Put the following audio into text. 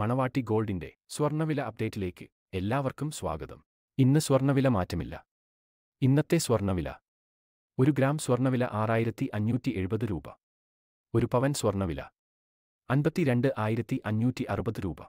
മണവാട്ടി ഗോൾഡിന്റെ സ്വർണ്ണവില അപ്ഡേറ്റിലേക്ക് എല്ലാവർക്കും സ്വാഗതം ഇന്ന് സ്വർണ്ണവില മാറ്റമില്ല ഇന്നത്തെ സ്വർണ്ണവില ഒരു ഗ്രാം സ്വർണ്ണവില ആറായിരത്തി അഞ്ഞൂറ്റി എഴുപത് രൂപ ഒരു പവൻ സ്വർണ്ണവില അൻപത്തിരണ്ട് ആയിരത്തി അഞ്ഞൂറ്റി അറുപത് രൂപ